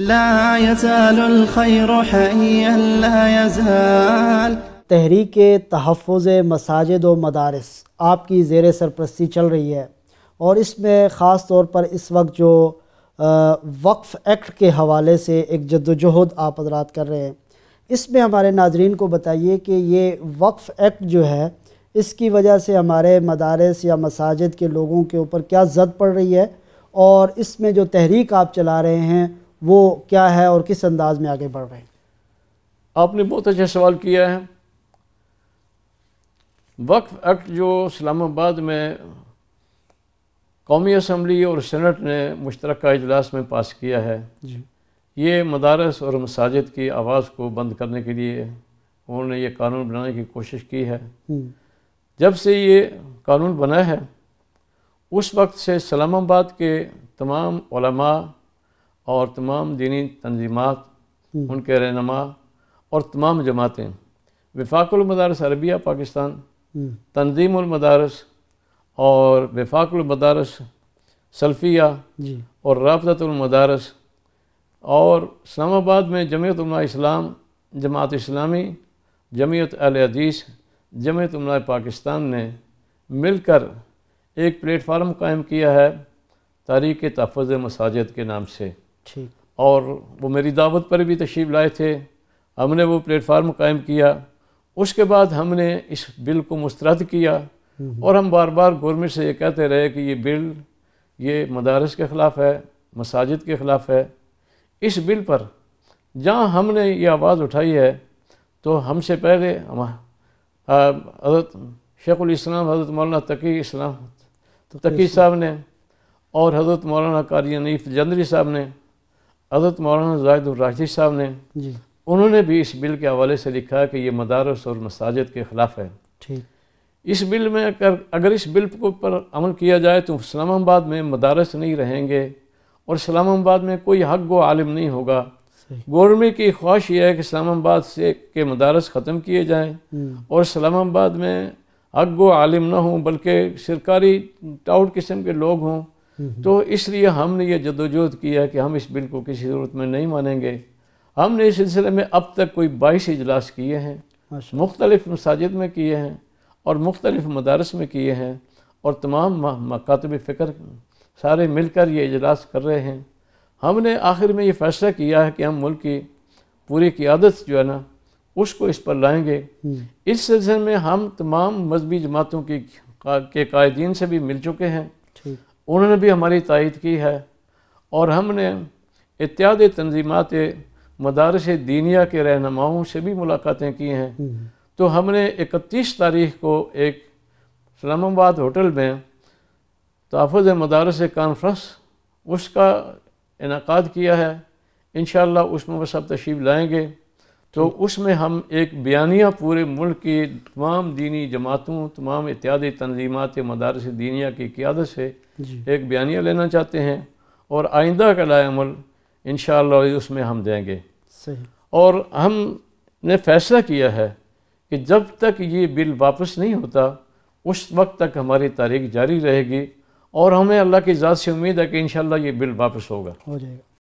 لا لا يزال يزال الخير حيا تحریک تحفظ مساجد و مدارس آپ کی زیر سرپرستی چل رہی ہے اور اس میں خاص طور پر اس وقت جو وقف ایکٹ کے حوالے سے ایک جد و جہد آپ حضرات کر رہے ہیں اس میں ہمارے ناظرین کو بتائیے کہ یہ وقف ایکٹ جو ہے اس کی وجہ سے ہمارے مدارس یا مساجد کے لوگوں کے اوپر کیا زد پڑ رہی ہے اور اس میں جو تحریک آپ چلا رہے ہیں وہ کیا ہے اور کس انداز میں آگے بڑھ رہے ہیں آپ نے بہت اچھا سوال کیا ہے وقف ایکٹ جو اسلام آباد میں قومی اسمبلی اور سینٹ نے مشترکہ اجلاس میں پاس کیا ہے جی۔ یہ مدارس اور مساجد کی آواز کو بند کرنے کے لیے انہوں نے یہ قانون بنانے کی کوشش کی ہے جب سے یہ قانون بنا ہے اس وقت سے اسلام آباد کے تمام علماء اور تمام دینی تنظیمات ان کے رہنما اور تمام جماعتیں وفاق المدارس عربیہ پاکستان تنظیم المدارس اور وفاق المدارس سلفیہ جی۔ اور رابطہ المدارس اور اسلام آباد میں جمعیت علماء اسلام جماعت اسلامی جمعیت حدیث جمعیت علماء پاکستان نے مل کر ایک پلیٹ فارم قائم کیا ہے تاریخ تحفظ مساجد کے نام سے ٹھیک اور وہ میری دعوت پر بھی تشریف لائے تھے ہم نے وہ پلیٹ فارم قائم کیا اس کے بعد ہم نے اس بل کو مسترد کیا اور ہم بار بار گورنمنٹ سے یہ کہتے رہے کہ یہ بل یہ مدارس کے خلاف ہے مساجد کے خلاف ہے اس بل پر جہاں ہم نے یہ آواز اٹھائی ہے تو ہم سے پہلے حضرت شیخ الاسلام حضرت مولانا تقی اسلام تقی صاحب نے اور حضرت مولانا قاری نیف جندری صاحب نے حضرت مولانا زاہد الراجی صاحب نے جی۔ انہوں نے بھی اس بل کے حوالے سے لکھا کہ یہ مدارس اور مساجد کے خلاف ہے اس بل میں اگر اس بل پر عمل کیا جائے تو اسلام آباد میں مدارس نہیں رہیں گے اور اسلام آباد میں کوئی حق و عالم نہیں ہوگا گورنمنٹ کی خواہش یہ ہے کہ اسلام آباد سے کے مدارس ختم کیے جائیں اور اسلام آباد میں حق و عالم نہ ہوں بلکہ سرکاری ٹاؤٹ قسم کے لوگ ہوں تو اس لیے ہم نے یہ جدوجہد کیا ہے کہ ہم اس بل کو کسی ضرورت میں نہیں مانیں گے ہم نے اس سلسلے میں اب تک کوئی بائیس اجلاس کیے ہیں مختلف مساجد میں کیے ہیں اور مختلف مدارس میں کیے ہیں اور تمام مکاتب فکر سارے مل کر یہ اجلاس کر رہے ہیں ہم نے آخر میں یہ فیصلہ کیا ہے کہ ہم ملک کی پوری قیادت جو ہے نا اس کو اس پر لائیں گے اس سلسلے میں ہم تمام مذہبی جماعتوں کی قائدین سے بھی مل چکے ہیں انہوں نے بھی ہماری تائید کی ہے اور ہم نے اتحاد تنظیمات مدارس دینیہ کے رہنماؤں سے بھی ملاقاتیں کی ہیں تو ہم نے اکتیس تاریخ کو ایک اسلام آباد ہوٹل میں تحفظ مدارس کانفرنس اس کا انعقاد کیا ہے انشاءاللہ اس میں وہ سب تشریف لائیں گے تو اس میں ہم ایک بیانیہ پورے ملک کی تمام دینی جماعتوں تمام اتحادی تنظیمات مدارس دینیا کی قیادت سے جی۔ ایک بیانیہ لینا چاہتے ہیں اور آئندہ کا لائے عمل انشاءاللہ اس میں ہم دیں گے اور ہم نے فیصلہ کیا ہے کہ جب تک یہ بل واپس نہیں ہوتا اس وقت تک ہماری تاریخ جاری رہے گی اور ہمیں اللہ کی ذات سے امید ہے کہ انشاءاللہ یہ بل واپس ہوگا ہو جائے گا